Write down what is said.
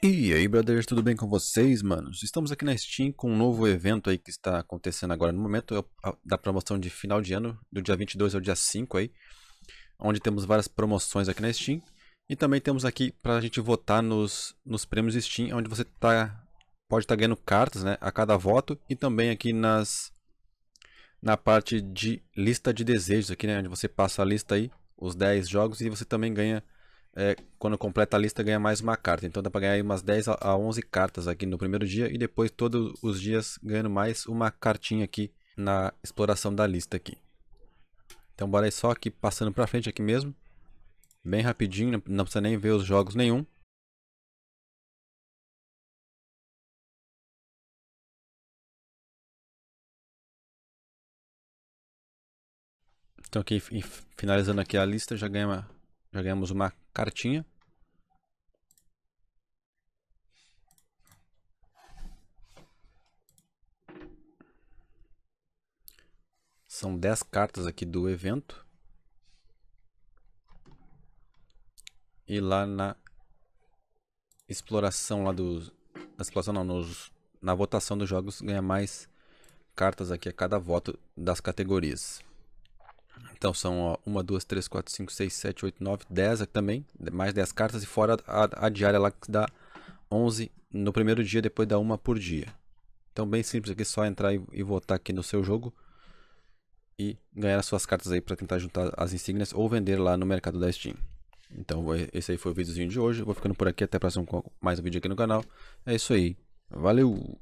E aí, brothers, tudo bem com vocês, manos? Estamos aqui na Steam com um novo evento aí que está acontecendo agora no momento, é da promoção de final de ano, do dia 22 ao dia 5 aí, onde temos várias promoções aqui na Steam. E também temos aqui para a gente votar nos, nos prêmios Steam, onde você tá, pode estar tá ganhando cartas né, a cada voto e também aqui nas na parte de lista de desejos aqui, né, onde você passa a lista aí, os 10 jogos e você também ganha é, quando completa a lista ganha mais uma carta. Então dá pra ganhar umas 10 a 11 cartas aqui no primeiro dia e depois todos os dias ganhando mais uma cartinha aqui na exploração da lista aqui. Então bora aí só aqui passando pra frente aqui mesmo. Bem rapidinho, não precisa nem ver os jogos nenhum. Então aqui finalizando aqui a lista, já ganha uma já ganhamos uma cartinha. São 10 cartas aqui do evento. E lá na exploração lá dos... Na exploração não, nos, na votação dos jogos ganha mais cartas aqui a cada voto das categorias. Então são ó, 1, 2, 3, 4, 5, 6, 7, 8, 9, 10 aqui também. Mais 10 cartas e fora a, a diária lá que dá 11 no primeiro dia, depois dá uma por dia. Então bem simples aqui, só entrar e, e votar aqui no seu jogo. E ganhar as suas cartas aí para tentar juntar as insígnias ou vender lá no mercado da Steam. Então esse aí foi o videozinho de hoje. Vou ficando por aqui. Até a próxima com mais um vídeo aqui no canal. É isso aí. Valeu!